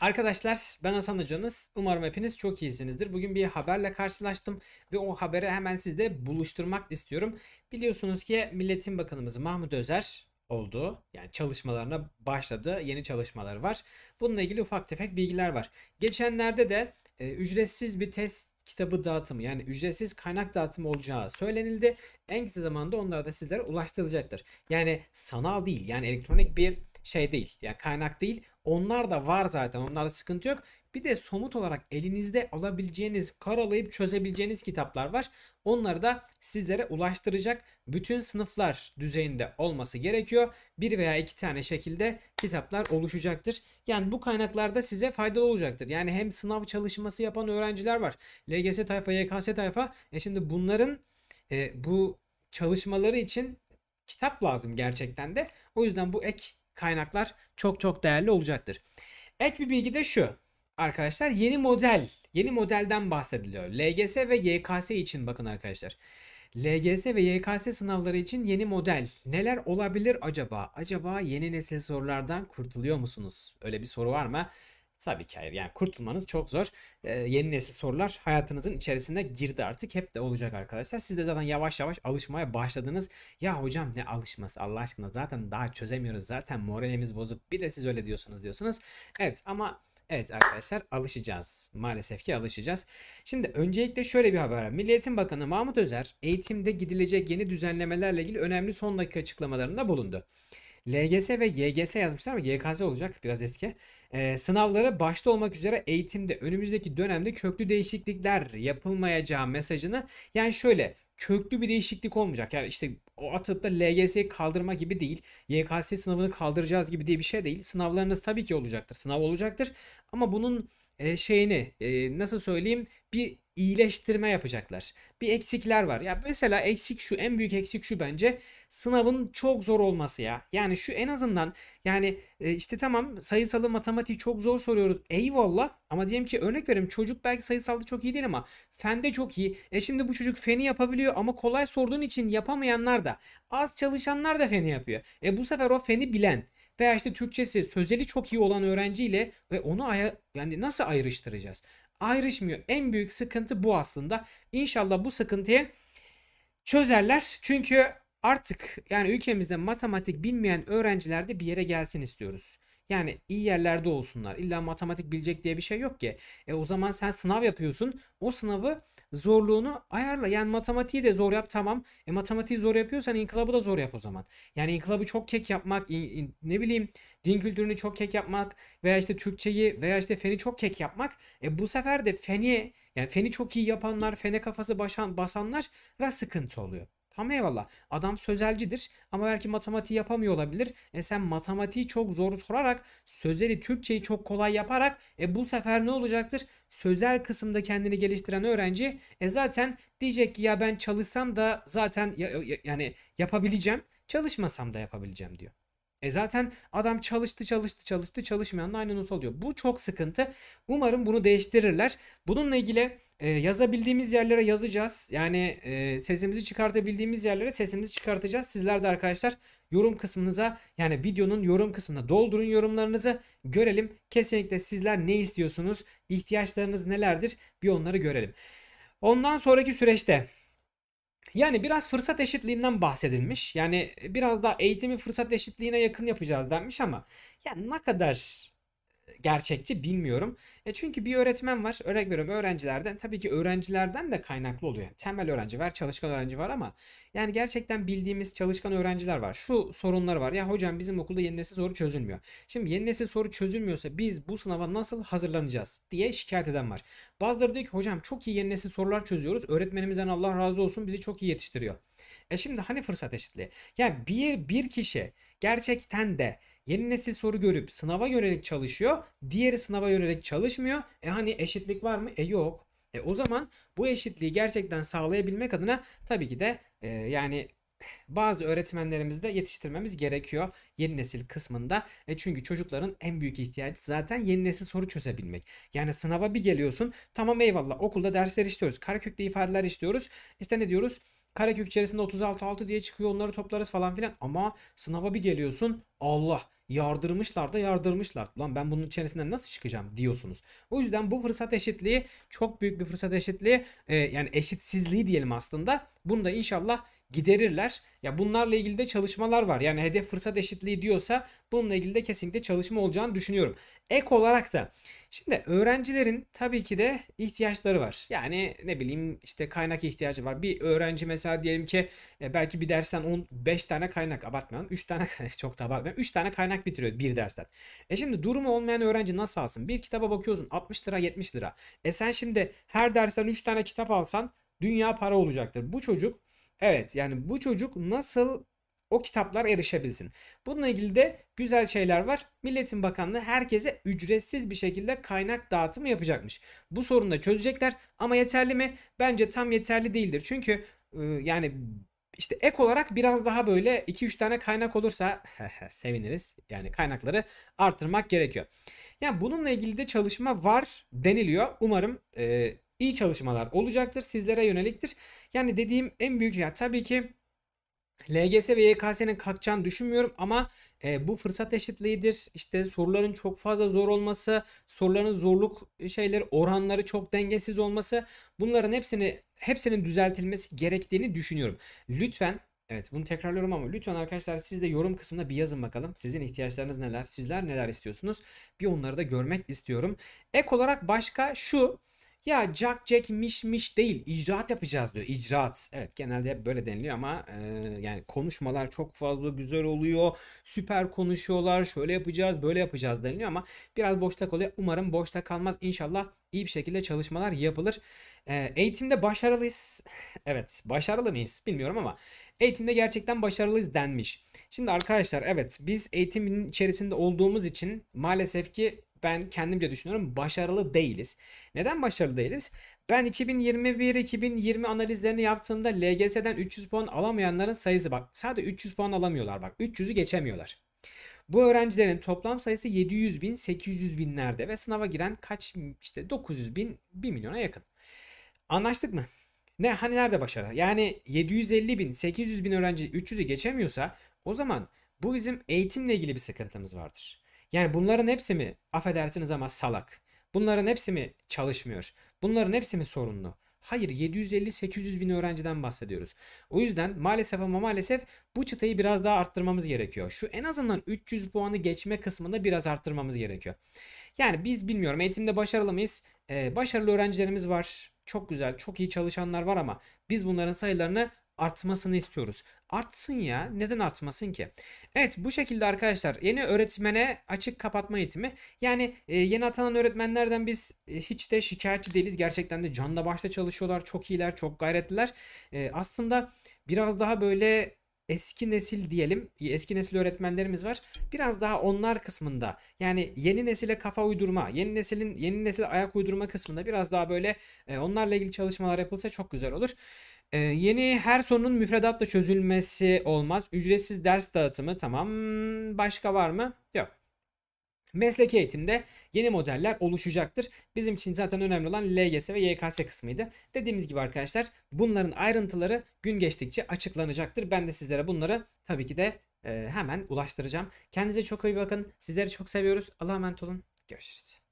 Arkadaşlar ben Hasan Hocanız. Umarım hepiniz çok iyisinizdir. Bugün bir haberle karşılaştım ve o haberi hemen sizle buluşturmak istiyorum. Biliyorsunuz ki Milletin Bakanımız Mahmut Özer oldu. Yani çalışmalarına başladı. Yeni çalışmalar var. Bununla ilgili ufak tefek bilgiler var. Geçenlerde de e, ücretsiz bir test kitabı dağıtımı yani ücretsiz kaynak dağıtımı olacağı söylenildi. En kısa zamanda onlar da sizlere ulaştırılacaktır. Yani sanal değil yani elektronik bir şey değil. Yani kaynak değil. Onlar da var zaten. Onlarda sıkıntı yok. Bir de somut olarak elinizde alabileceğiniz, karalayıp çözebileceğiniz kitaplar var. Onları da sizlere ulaştıracak bütün sınıflar düzeyinde olması gerekiyor. Bir veya iki tane şekilde kitaplar oluşacaktır. Yani bu kaynaklarda size faydalı olacaktır. Yani hem sınav çalışması yapan öğrenciler var. LGS tayfa, YKS tayfa. E şimdi bunların e, bu çalışmaları için kitap lazım gerçekten de. O yüzden bu ek kaynaklar çok çok değerli olacaktır. Ek bir bilgi de şu arkadaşlar yeni model yeni modelden bahsediliyor. LGS ve YKS için bakın arkadaşlar. LGS ve YKS sınavları için yeni model neler olabilir acaba? Acaba yeni nesil sorulardan kurtuluyor musunuz? Öyle bir soru var mı? Tabii ki hayır. Yani kurtulmanız çok zor. Ee, yeni nesil sorular hayatınızın içerisinde girdi artık. Hep de olacak arkadaşlar. Siz de zaten yavaş yavaş alışmaya başladınız. Ya hocam ne alışması Allah aşkına zaten daha çözemiyoruz. Zaten moralimiz bozuk. Bir de siz öyle diyorsunuz diyorsunuz. Evet ama Evet arkadaşlar alışacağız. Maalesef ki alışacağız. Şimdi öncelikle şöyle bir haber. Milliyetin Bakanı Mahmut Özer eğitimde gidilecek yeni düzenlemelerle ilgili önemli son dakika açıklamalarında bulundu. LGS ve YGS yazmışlar ama YKS olacak biraz eski. Ee, sınavları başta olmak üzere eğitimde önümüzdeki dönemde köklü değişiklikler yapılmayacağı mesajını yani şöyle köklü bir değişiklik olmayacak. Yani işte o atıp da LGS'yi kaldırma gibi değil. YKS sınavını kaldıracağız gibi diye bir şey değil. Sınavlarınız tabii ki olacaktır. Sınav olacaktır. Ama bunun e, şeyini e, nasıl söyleyeyim bir iyileştirme yapacaklar. Bir eksikler var. Ya mesela eksik şu en büyük eksik şu bence sınavın çok zor olması ya. Yani şu en azından yani e, işte tamam sayısalı matematiği çok zor soruyoruz. Eyvallah ama diyelim ki örnek vereyim çocuk belki sayısalda çok iyi değil ama fende çok iyi. E şimdi bu çocuk feni yapabiliyor ama kolay sorduğun için yapamayanlar da az çalışanlar da feni yapıyor. E bu sefer o feni bilen veya işte Türkçesi sözeli çok iyi olan öğrenciyle ve onu yani nasıl ayrıştıracağız? Ayrışmıyor. En büyük sıkıntı bu aslında. İnşallah bu sıkıntıyı çözerler. Çünkü artık yani ülkemizde matematik bilmeyen öğrenciler de bir yere gelsin istiyoruz. Yani iyi yerlerde olsunlar. İlla matematik bilecek diye bir şey yok ki. E o zaman sen sınav yapıyorsun. O sınavı zorluğunu ayarla. Yani matematiği de zor yap tamam. E matematiği zor yapıyorsan inkılabı da zor yap o zaman. Yani inkılabı çok kek yapmak, in, in, ne bileyim din kültürünü çok kek yapmak veya işte Türkçeyi veya işte feni çok kek yapmak. E bu sefer de feni yani feni çok iyi yapanlar, fene kafası basan basanlar da sıkıntı oluyor. Tam eyvallah. Adam sözelcidir ama belki matematiği yapamıyor olabilir. E sen matematiği çok zor sorarak sözeli Türkçeyi çok kolay yaparak e bu sefer ne olacaktır? Sözel kısımda kendini geliştiren öğrenci e zaten diyecek ki ya ben çalışsam da zaten ya, ya, yani yapabileceğim. Çalışmasam da yapabileceğim diyor. E zaten adam çalıştı çalıştı çalıştı çalışmayan da aynı not oluyor. Bu çok sıkıntı. Umarım bunu değiştirirler. Bununla ilgili e, yazabildiğimiz yerlere yazacağız. Yani e, sesimizi çıkartabildiğimiz yerlere sesimizi çıkartacağız. Sizler de arkadaşlar yorum kısmınıza yani videonun yorum kısmına doldurun yorumlarınızı. Görelim kesinlikle sizler ne istiyorsunuz? ihtiyaçlarınız nelerdir? Bir onları görelim. Ondan sonraki süreçte yani biraz fırsat eşitliğinden bahsedilmiş. Yani biraz daha eğitimi fırsat eşitliğine yakın yapacağız denmiş ama ya ne kadar gerçekçi bilmiyorum. E çünkü bir öğretmen var. Örnek veriyorum öğrencilerden. Tabii ki öğrencilerden de kaynaklı oluyor. Temel öğrenci var, çalışkan öğrenci var ama yani gerçekten bildiğimiz çalışkan öğrenciler var. Şu sorunlar var. Ya hocam bizim okulda yeni nesil soru çözülmüyor. Şimdi yeni nesil soru çözülmüyorsa biz bu sınava nasıl hazırlanacağız diye şikayet eden var. Bazıları diyor ki hocam çok iyi yeni nesil sorular çözüyoruz. Öğretmenimizden Allah razı olsun bizi çok iyi yetiştiriyor. E şimdi hani fırsat eşitliği? Yani bir, bir kişi gerçekten de yeni nesil soru görüp sınava yönelik çalışıyor. Diğeri sınava yönelik çalışmıyor. E hani eşitlik var mı? E yok. E o zaman bu eşitliği gerçekten sağlayabilmek adına tabii ki de e, yani bazı öğretmenlerimizi de yetiştirmemiz gerekiyor yeni nesil kısmında. E çünkü çocukların en büyük ihtiyacı zaten yeni nesil soru çözebilmek. Yani sınava bir geliyorsun tamam eyvallah okulda dersler istiyoruz. Karaköklü ifadeler istiyoruz. İşte ne diyoruz? Karekök içerisinde 36-6 diye çıkıyor onları toplarız falan filan. Ama sınava bir geliyorsun Allah yardırmışlar da yardırmışlar. Lan ben bunun içerisinden nasıl çıkacağım diyorsunuz. O yüzden bu fırsat eşitliği çok büyük bir fırsat eşitliği e, yani eşitsizliği diyelim aslında. Bunu da inşallah giderirler. Ya bunlarla ilgili de çalışmalar var. Yani hedef fırsat eşitliği diyorsa bununla ilgili de kesinlikle çalışma olacağını düşünüyorum. Ek olarak da şimdi öğrencilerin tabii ki de ihtiyaçları var. Yani ne bileyim işte kaynak ihtiyacı var. Bir öğrenci mesela diyelim ki e, belki bir dersten 10 5 tane kaynak abartmayalım. 3 tane çok da abartmayalım. 3 tane kaynak bitiriyor bir dersten. E şimdi durumu olmayan öğrenci nasıl alsın? Bir kitaba bakıyorsun 60 lira 70 lira. E sen şimdi her dersten 3 tane kitap alsan dünya para olacaktır. Bu çocuk Evet yani bu çocuk nasıl o kitaplar erişebilsin. Bununla ilgili de güzel şeyler var. Milletin Bakanlığı herkese ücretsiz bir şekilde kaynak dağıtımı yapacakmış. Bu sorunu da çözecekler ama yeterli mi? Bence tam yeterli değildir. Çünkü ıı, yani işte ek olarak biraz daha böyle 2-3 tane kaynak olursa seviniriz. Yani kaynakları artırmak gerekiyor. Yani bununla ilgili de çalışma var deniliyor. Umarım e, iyi çalışmalar olacaktır. Sizlere yöneliktir. Yani dediğim en büyük ya tabii ki LGS ve YKS'nin kalkacağını düşünmüyorum ama e, bu fırsat eşitliğidir. İşte soruların çok fazla zor olması, soruların zorluk e, şeyleri, oranları çok dengesiz olması bunların hepsini hepsinin düzeltilmesi gerektiğini düşünüyorum. Lütfen Evet bunu tekrarlıyorum ama lütfen arkadaşlar siz de yorum kısmına bir yazın bakalım. Sizin ihtiyaçlarınız neler? Sizler neler istiyorsunuz? Bir onları da görmek istiyorum. Ek olarak başka şu ya Jack Jack miş miş değil icraat yapacağız diyor. İcraat. Evet genelde hep böyle deniliyor ama e, yani konuşmalar çok fazla güzel oluyor. Süper konuşuyorlar. Şöyle yapacağız böyle yapacağız deniliyor ama biraz boşta kalıyor. Umarım boşta kalmaz. İnşallah iyi bir şekilde çalışmalar yapılır. E, eğitimde başarılıyız. evet başarılı mıyız bilmiyorum ama eğitimde gerçekten başarılıyız denmiş. Şimdi arkadaşlar evet biz eğitimin içerisinde olduğumuz için maalesef ki ben kendimce düşünüyorum başarılı değiliz. Neden başarılı değiliz? Ben 2021-2020 analizlerini yaptığımda LGS'den 300 puan alamayanların sayısı bak sadece 300 puan alamıyorlar bak 300'ü geçemiyorlar. Bu öğrencilerin toplam sayısı 700 bin 800 binlerde ve sınava giren kaç işte 900 bin 1 milyona yakın. Anlaştık mı? Ne hani nerede başarı? Yani 750 bin 800 bin öğrenci 300'ü geçemiyorsa o zaman bu bizim eğitimle ilgili bir sıkıntımız vardır. Yani bunların hepsi mi affedersiniz ama salak? Bunların hepsi mi çalışmıyor? Bunların hepsi mi sorunlu? Hayır 750-800 bin öğrenciden bahsediyoruz. O yüzden maalesef ama maalesef bu çıtayı biraz daha arttırmamız gerekiyor. Şu en azından 300 puanı geçme kısmında biraz arttırmamız gerekiyor. Yani biz bilmiyorum eğitimde başarılı mıyız? Ee, başarılı öğrencilerimiz var. Çok güzel, çok iyi çalışanlar var ama biz bunların sayılarını artmasını istiyoruz. Artsın ya. Neden artmasın ki? Evet bu şekilde arkadaşlar yeni öğretmene açık kapatma eğitimi. Yani e, yeni atanan öğretmenlerden biz e, hiç de şikayetçi değiliz. Gerçekten de canla başla çalışıyorlar. Çok iyiler, çok gayretliler. E, aslında biraz daha böyle eski nesil diyelim. E, eski nesil öğretmenlerimiz var. Biraz daha onlar kısmında yani yeni nesile kafa uydurma, yeni nesilin yeni nesil'e ayak uydurma kısmında biraz daha böyle e, onlarla ilgili çalışmalar yapılsa çok güzel olur. Ee, yeni her sorunun müfredatla çözülmesi olmaz. Ücretsiz ders dağıtımı tamam. Başka var mı? Yok. Mesleki eğitimde yeni modeller oluşacaktır. Bizim için zaten önemli olan LGS ve YKS kısmıydı. Dediğimiz gibi arkadaşlar bunların ayrıntıları gün geçtikçe açıklanacaktır. Ben de sizlere bunları tabii ki de e, hemen ulaştıracağım. Kendinize çok iyi bakın. Sizleri çok seviyoruz. Allah'a emanet olun. Görüşürüz.